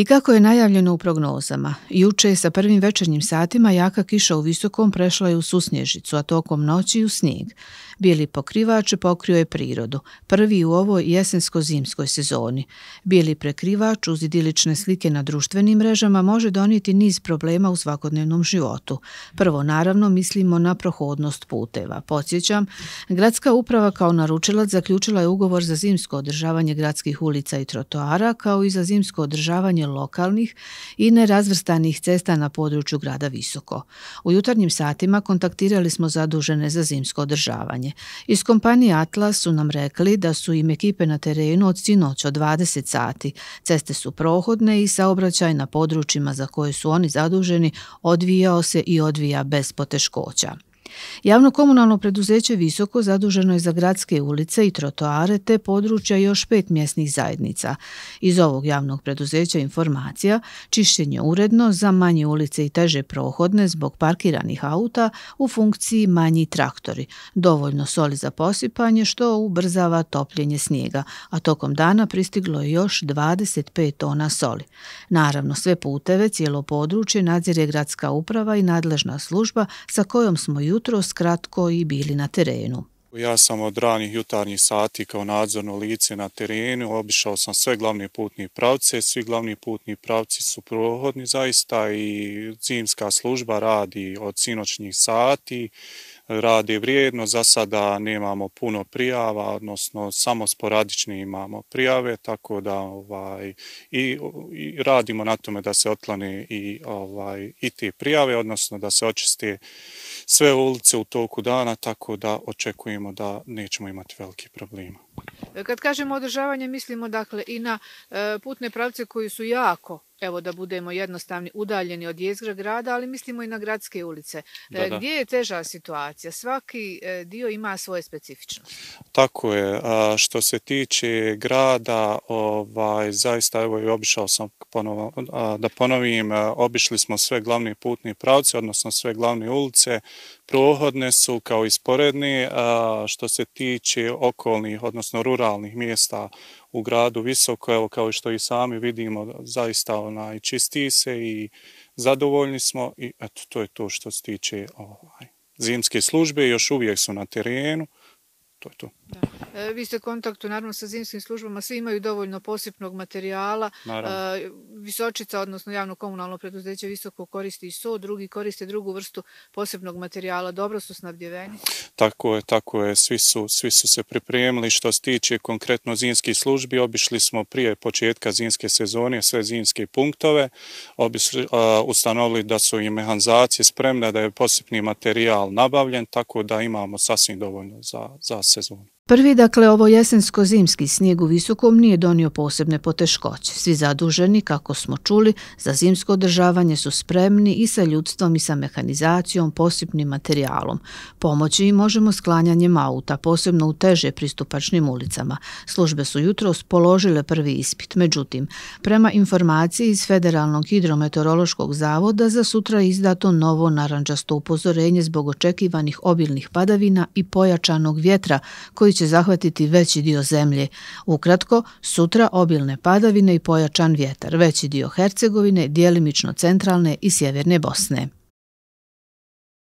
I kako je najavljeno u prognozama, juče je sa prvim večernjim satima jaka kiša u visokom prešla je u susnježicu, a tokom noći u snijeg. Bijeli pokrivač pokrio je prirodu, prvi u ovoj jesensko-zimskoj sezoni. Bijeli prekrivač uz idilične slike na društvenim mrežama može donijeti niz problema u svakodnevnom životu. Prvo, naravno, mislimo na prohodnost puteva. Podsjećam, gradska uprava kao naručilac zaključila je ugovor za zimsko održavanje gradskih ulica i trotoara, kao i za zimsko održavanje lokalnih i nerazvrstanih cesta na području grada Visoko. U jutarnjim satima kontaktirali smo zadužene za zimsko održavanje. Iz kompanije Atlas su nam rekli da su im ekipe na terenu od sinoć od 20 sati. Ceste su prohodne i saobraćaj na područjima za koje su oni zaduženi odvijao se i odvija bez poteškoća. Javno komunalno preduzeće Visoko zaduženo je za gradske ulice i trotoare te područja još pet mjesnih zajednica. Iz ovog javnog preduzeća informacija čišćenje uredno za manje ulice i teže prohodne zbog parkiranih auta u funkciji manji traktori. Dovoljno soli za posipanje što ubrzava topljenje snijega, a tokom dana pristiglo je još 25 tona soli. Naravno, sve puteve cijelo područje nadzire gradska uprava i nadležna služba sa kojom smo jutro jutro skratko i bili na terenu. Ja sam od ranih jutarnjih sati kao nadzorno lice na terenu, obišao sam sve glavne putne pravce, svi glavni putni pravci su prohodni zaista i zimska služba radi od sinoćnjih sati, rade vrijedno. Za sada nemamo puno prijava, odnosno samo sporadični imamo prijave, tako da ovaj, i, i radimo na tome da se otlane i, ovaj, i te prijave, odnosno da se očiste sve ulice u toku dana, tako da očekujemo da nećemo imati velike problema. Kad kažemo održavanje, mislimo dakle i na e, putne pravce koji su jako evo da budemo jednostavni, udaljeni od jezgra grada, ali mislimo i na gradske ulice. Da, e, da. Gdje je teža situacija? Svaki e, dio ima svoje specifično. Tako je. A, što se tiče grada, ovaj, zaista, evo i obišao sam, ponovo, a, da ponovim, a, e, obišli smo sve glavne putne pravce, odnosno sve glavne ulice, prohodne su kao isporedne, a, što se tiče okolnih, odnosno ruralnih mjesta, u gradu visoko, evo kao što i sami vidimo, zaista onaj, čisti se i zadovoljni smo i eto, to je to što se tiče ovaj, zimske službe, još uvijek su na terenu, to je to. Da. E, vi ste u kontaktu, naravno, sa zimskim službama. Svi imaju dovoljno posipnog materijala. Naravno. E, visočica, odnosno javno komunalno preduzeće, visoko koristi i so, drugi koriste drugu vrstu posipnog materijala. Dobro su snabdjeveni. Tako je, tako je. Svi su, svi su se pripremili. Što se tiče konkretno zimskih službi, obišli smo prije početka zimske sezone sve zimske punktove. E, ustanovili da su i mehanizacije spremne, da je posipni materijal nabavljen, tako da imamo sasvim dovoljno za, za sezonu. Prvi, dakle, ovo jesensko-zimski snijeg u Visokom nije donio posebne poteškoće. Svi zaduženi, kako smo čuli, za zimsko održavanje su spremni i sa ljudstvom i sa mehanizacijom, posipnim materijalom. Pomoći im možemo sklanjanjem auta, posebno u teže pristupačnim ulicama. Službe su jutro spoložile prvi ispit. Međutim, prema informaciji iz Federalnog hidrometeorološkog zavoda, za sutra je izdato novo naranđasto upozorenje zbog očekivanih obilnih padavina i pojačanog vjetra koji će zahvatiti veći dio zemlje. Ukratko, sutra obilne padavine i pojačan vjetar, veći dio Hercegovine, dijelimično centralne i sjeverne Bosne.